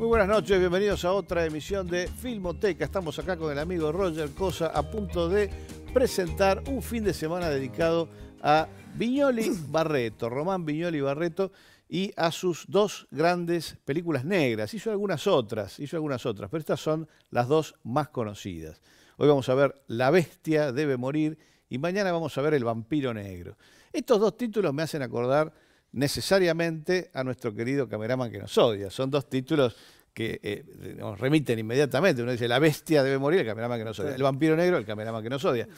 Muy buenas noches, bienvenidos a otra emisión de Filmoteca. Estamos acá con el amigo Roger Cosa a punto de presentar un fin de semana dedicado a Viñoli Barreto, Román Viñoli Barreto y a sus dos grandes películas negras. Hizo algunas otras, hizo algunas otras, pero estas son las dos más conocidas. Hoy vamos a ver La bestia debe morir y mañana vamos a ver El vampiro negro. Estos dos títulos me hacen acordar necesariamente a nuestro querido cameraman que nos odia. Son dos títulos que nos eh, remiten inmediatamente. Uno dice, la bestia debe morir, el cameraman que nos odia. El vampiro negro, el cameraman que nos odia.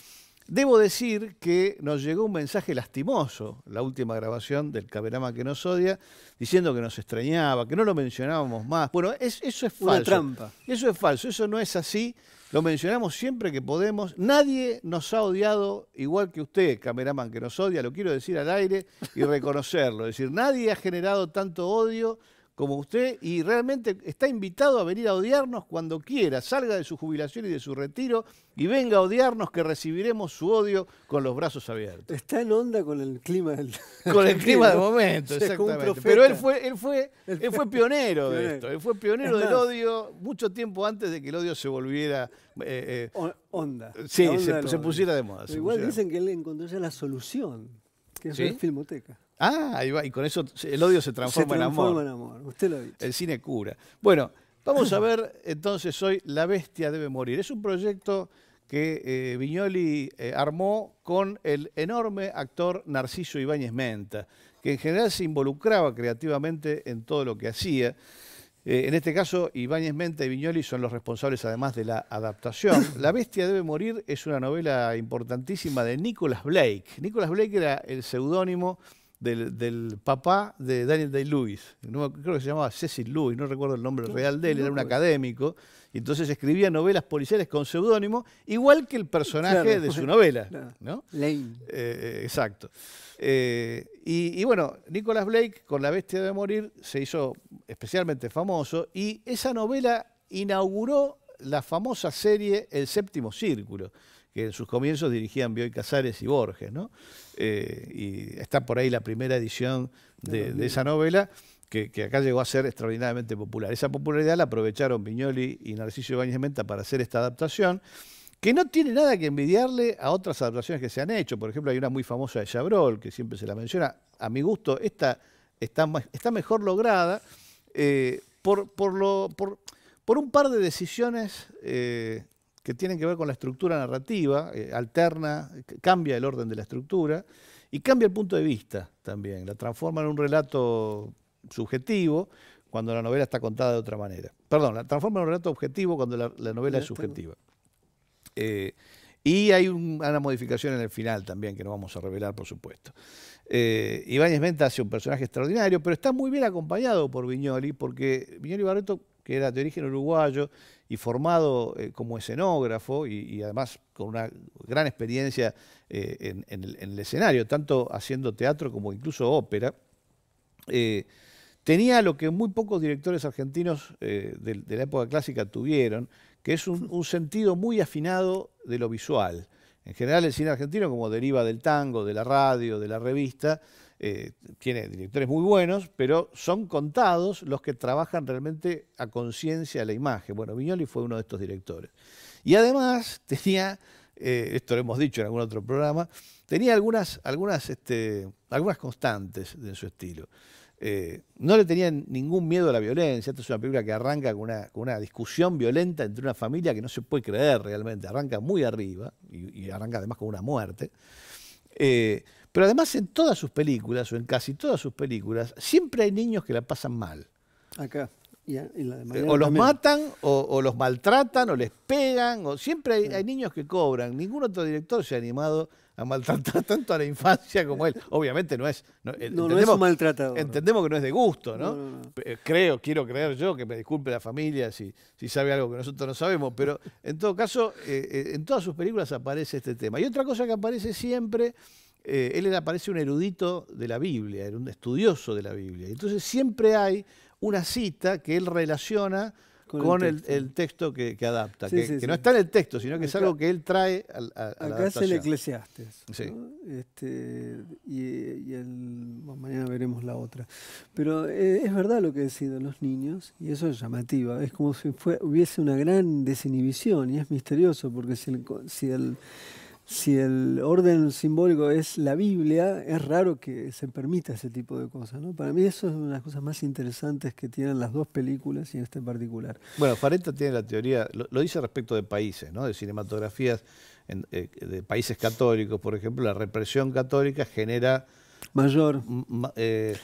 Debo decir que nos llegó un mensaje lastimoso, la última grabación del Cameraman que nos odia, diciendo que nos extrañaba, que no lo mencionábamos más. Bueno, eso es falso. trampa. Eso es falso, eso no es así. Lo mencionamos siempre que podemos. Nadie nos ha odiado igual que usted, cameraman, que nos odia. Lo quiero decir al aire y reconocerlo. Es decir, nadie ha generado tanto odio como usted y realmente está invitado a venir a odiarnos cuando quiera, salga de su jubilación y de su retiro y venga a odiarnos que recibiremos su odio con los brazos abiertos. Está en onda con el clima del con el clima del momento, exactamente. Pero él fue él fue fue pionero de esto, él fue pionero del odio mucho tiempo antes de que el odio se volviera eh, eh, onda. Sí, se, se, pusiera de moda. Igual dicen que él encontró ya la solución que es filmoteca. Ah, Y con eso el odio se transforma, se transforma en, amor. Usted lo ha El cine cura. Bueno, vamos a ver entonces hoy La Bestia debe morir. Es un proyecto que eh, Viñoli eh, armó con el enorme actor Narciso Ibáñez Menta, que en general se involucraba creativamente en todo lo que hacía. Eh, en este caso, Ibáñez Menta y Viñoli son los responsables además de la adaptación. La Bestia debe morir es una novela importantísima de Nicholas Blake. Nicholas Blake era el seudónimo del, papá de Daniel Day-Lewis. creo que se llamaba Cecil Lewis, no recuerdo el nombre real de él, era un académico. Y entonces escribía novelas policiales con seudónimo, igual que el personaje de su novela. ¿no? Lane. Eh, eh, exacto. Eh, y, y, bueno, Nicholas Blake, con La Bestia de Morir, se hizo especialmente famoso y esa novela inauguró la famosa serie El Séptimo Círculo que en sus comienzos dirigían Bioy Casares y Borges, ¿no? Eh, y está por ahí la primera edición de, esa novela, que, acá llegó a ser extraordinariamente popular. Esa popularidad la aprovecharon Viñoli y Narciso Ibáñez Menta para hacer esta adaptación, que no tiene nada que envidiarle a otras adaptaciones que se han hecho. Por ejemplo, hay una muy famosa de Chabrol, que siempre se la menciona. A mi gusto, esta está, mejor lograda eh, por, un par de decisiones eh, que tienen que ver con la estructura narrativa, eh, alterna, cambia el orden de la estructura y cambia el punto de vista también, la transforma en un relato subjetivo cuando la novela está contada de otra manera. Perdón, la transforma en un relato objetivo cuando la, novela es subjetiva. Eh, y hay una modificación en el final también que no vamos a revelar, por supuesto. Eh, Ibáñez Menta hace un personaje extraordinario, pero está muy bien acompañado por Viñoli, porque Viñoli Barreto que era de origen uruguayo y formado eh, como escenógrafo y, además con una gran experiencia eh, en, el, escenario, tanto haciendo teatro como incluso ópera, eh, tenía lo que muy pocos directores argentinos de, la época clásica tuvieron, que es un sentido muy afinado de lo visual. En general el cine argentino, como deriva del tango, de la radio, de la revista, eh, tiene directores muy buenos, pero son contados los que trabajan realmente a conciencia la imagen. Bueno, Viñoli fue uno de estos directores. Y además tenía, eh, esto lo hemos dicho en algún otro programa, tenía algunas, algunas, este, algunas constantes en su estilo. Eh, no le tenían ningún miedo a la violencia. Esta es una película que arranca con una, discusión violenta entre una familia que no se puede creer realmente. Arranca muy arriba y, arranca además con una muerte. Pero además en todas sus películas, o en casi todas sus películas, siempre hay niños que la pasan mal. Acá. o los matan, o, los maltratan, o les pegan, o siempre hay, niños que cobran. Ningún otro director se ha animado a maltratar tanto a la infancia como él. Obviamente no es. No, lo eh, hemos es Entendemos que no es de gusto, ¿no? Eh, creo, quiero creer yo, que me disculpe la familia si, sabe algo que nosotros no sabemos, pero en todo caso, eh, en todas sus películas aparece este tema. Y otra cosa que aparece siempre eh, él era, un erudito de la Biblia, era un estudioso de la Biblia. Entonces siempre hay una cita que él relaciona con, el, texto. que, adapta, que, no está en el texto, sino que es algo que él trae a, la a acá es el Eclesiastes. Este, y, mañana veremos la otra. Pero eh, es verdad lo que deciden los niños, y eso es llamativo. Es como si hubiese una gran desinhibición, y es misterioso, porque si el si el orden simbólico es la Biblia, es raro que se permita ese tipo de cosas. ¿no? Para mí eso es una de las cosas más interesantes que tienen las dos películas y este en particular. Bueno, Farenta tiene la teoría, lo, dice respecto de países, ¿no? de cinematografías eh, de países católicos, por ejemplo, la represión católica genera... Mayor. Eh,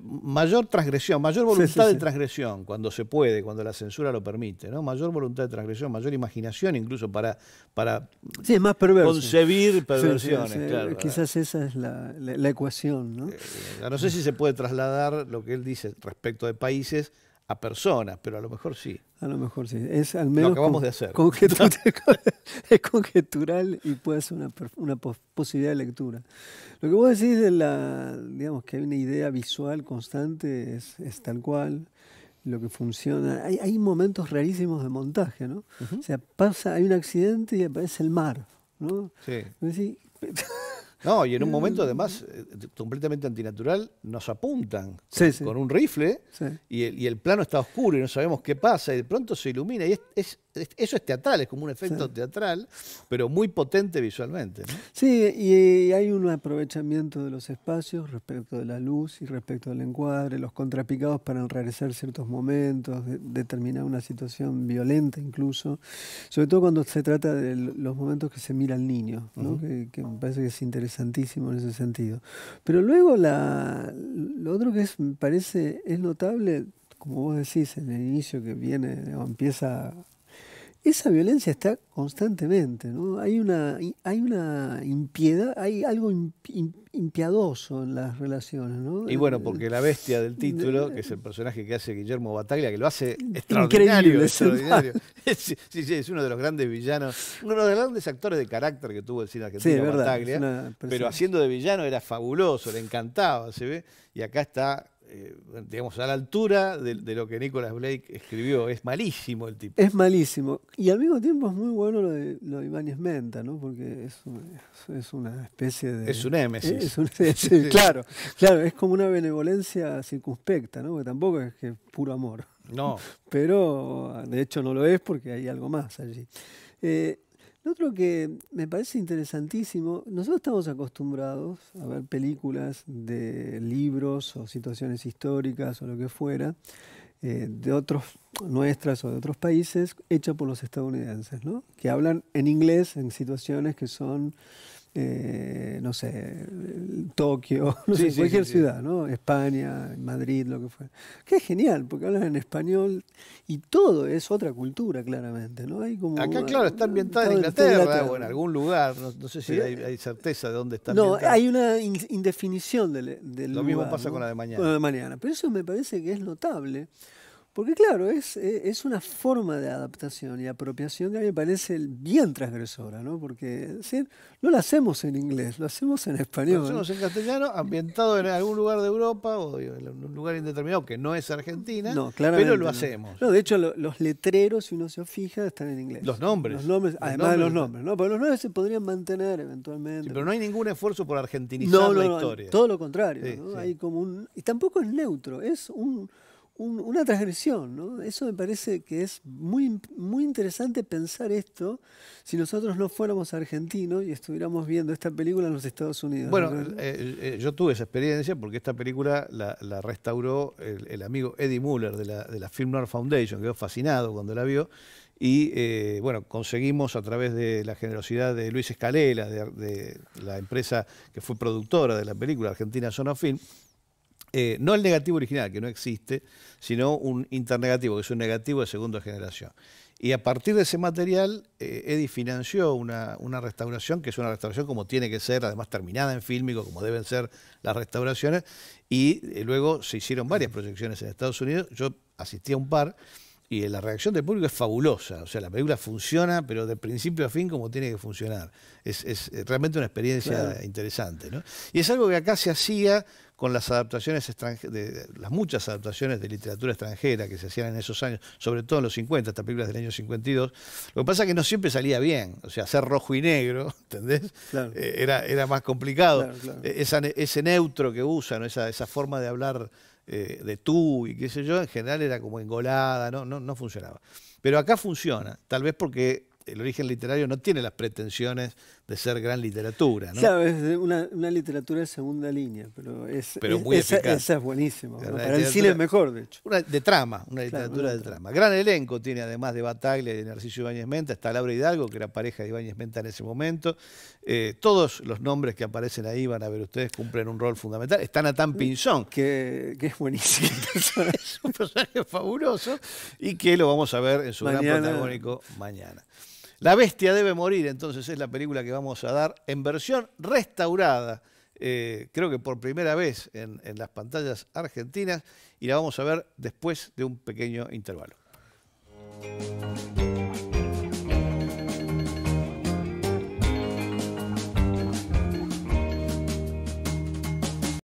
mayor transgresión, mayor voluntad de transgresión cuando se puede, cuando la censura lo permite, ¿no? Mayor voluntad de transgresión, mayor imaginación incluso para, para concebir perversiones. Eh, quizás esa es la, ecuación, ¿no? Eh, no sé si se puede trasladar lo que él dice respecto de países a personas, pero a lo mejor sí. A lo mejor sí. Es al menos. Lo acabamos de hacer. es conjetural y puede ser una, posibilidad de lectura. Lo que vos decís de la. digamos que hay una idea visual constante, es, es tal cual lo que funciona. Hay, hay, momentos rarísimos de montaje, ¿no? O sea, pasa, hay un accidente y aparece el mar, ¿no? Sí. No, y en un momento mm. además eh, completamente antinatural nos apuntan con, un rifle y el, plano está oscuro y no sabemos qué pasa y de pronto se ilumina y es eso es teatral, es como un efecto teatral, pero muy potente visualmente. Sí, y hay un aprovechamiento de los espacios respecto de la luz y respecto del encuadre, los contrapicados para enrarecer ciertos momentos, determinar una situación violenta incluso, sobre todo cuando se trata de los momentos que se mira al niño, que, me parece que es interesantísimo en ese sentido. Pero luego la, lo otro que me parece es notable, como vos decís en el inicio que viene, o empieza esa violencia está constantemente, ¿no? Hay una, hay una impiedad, hay algo impiadoso en las relaciones, ¿no? Y bueno, porque la bestia del título, que es el personaje que hace Guillermo Bataglia, que lo hace extraordinario, Sí, sí, es uno de los grandes villanos, uno de los grandes actores de carácter que tuvo el cine argentino, sí, Bataglia, pero haciendo de villano era fabuloso, le encantaba, se ve, y acá está eh, digamos, a la altura de, lo que Nicolas Blake escribió. Es malísimo el tipo. Es malísimo. Y al mismo tiempo es muy bueno lo de, lo de Ibáñez Menta, ¿no? Porque es una, especie de. Es un émesis. claro, claro, es como una benevolencia circunspecta, ¿no? Que tampoco es que puro amor. No. Pero de hecho no lo es porque hay algo más allí. Eh, lo otro que me parece interesantísimo, nosotros estamos acostumbrados a ver películas de libros o situaciones históricas o lo que fuera, eh, de otros, nuestras o de otros países, hechas por los estadounidenses, ¿no? que hablan en inglés en situaciones que son eh, no sé, Tokio, no sé, cualquier ciudad, ¿no? España, Madrid, lo que fue. Que es genial, porque hablan en español y todo es otra cultura, claramente, ¿no? Hay como, Acá, claro, está eh, ambientada en Inglaterra, o en algún lugar, no, sé si hay, certeza de dónde está. No, hay una indefinición del, Lo mismo pasa con la mañana. Con la de mañana, pero eso me parece que es notable. Porque claro, es, eh, es una forma de adaptación y apropiación que a mí me parece bien transgresora, ¿no? Porque decir, no lo hacemos en inglés, lo hacemos en español. Lo hacemos en castellano, ambientado en algún lugar de Europa o en un lugar indeterminado que no es Argentina, pero lo hacemos. No, de hecho, los letreros, si uno se fija, están en inglés. Los nombres. nombres, además de los nombres, ¿no? Pero los nombres se podrían mantener eventualmente. pero no hay ningún esfuerzo por argentinizar la historia. Todo lo contrario, Hay como un... Y tampoco es neutro, es un una transgresión. ¿no? Eso me parece que es muy, muy interesante pensar esto si nosotros no fuéramos argentinos y estuviéramos viendo esta película en los Estados Unidos. Bueno, eh, eh, eh, yo tuve esa experiencia porque esta película la, restauró el, amigo Eddie Muller de la, Film Noir Foundation, quedó fascinado cuando la vio. Y bueno, conseguimos a través de la generosidad de Luis Escalela, de, de la empresa que fue productora de la película, Argentina Zona Film, eh, no el negativo original, que no existe, sino un internegativo, que es un negativo de segunda generación. Y a partir de ese material, eh, Eddie financió una, restauración, que es una restauración como tiene que ser, además terminada en fílmico, como deben ser las restauraciones, y eh, luego se hicieron varias proyecciones en Estados Unidos, yo asistí a un par, y la reacción del público es fabulosa. O sea, la película funciona, pero de principio a fin como tiene que funcionar. Es, realmente una experiencia interesante. ¿no? Y es algo que acá se hacía con las adaptaciones de, las muchas adaptaciones de literatura extranjera que se hacían en esos años, sobre todo en los 50, estas películas del año 52. Lo que pasa es que no siempre salía bien, o sea, hacer rojo y negro, ¿entendés? Eh, era, era más complicado. E-, ese neutro que usan, esa, esa forma de hablar eh, de tú y qué sé yo, en general era como engolada, no, no, no funcionaba. Pero acá funciona, tal vez porque el origen literario no tiene las pretensiones de ser gran literatura. ¿no? una, una, literatura de segunda línea, pero, es, esa, es buenísima. Para el cine es mejor, de hecho. de trama, una literatura de trama. Gran elenco tiene, además de Bataglia de Narciso Ibáñez Menta, está Laura Hidalgo, que era pareja de Ibáñez Menta en ese momento. Eh, todos los nombres que aparecen ahí, van a ver ustedes, cumplen un rol fundamental. Está Natán mm, Pinzón. Que, es buenísimo. es un personaje fabuloso y que lo vamos a ver en su gran protagónico mañana. La bestia debe morir, entonces es la película que vamos a dar en versión restaurada, eh, creo que por primera vez en las pantallas argentinas, y la vamos a ver después de un pequeño intervalo.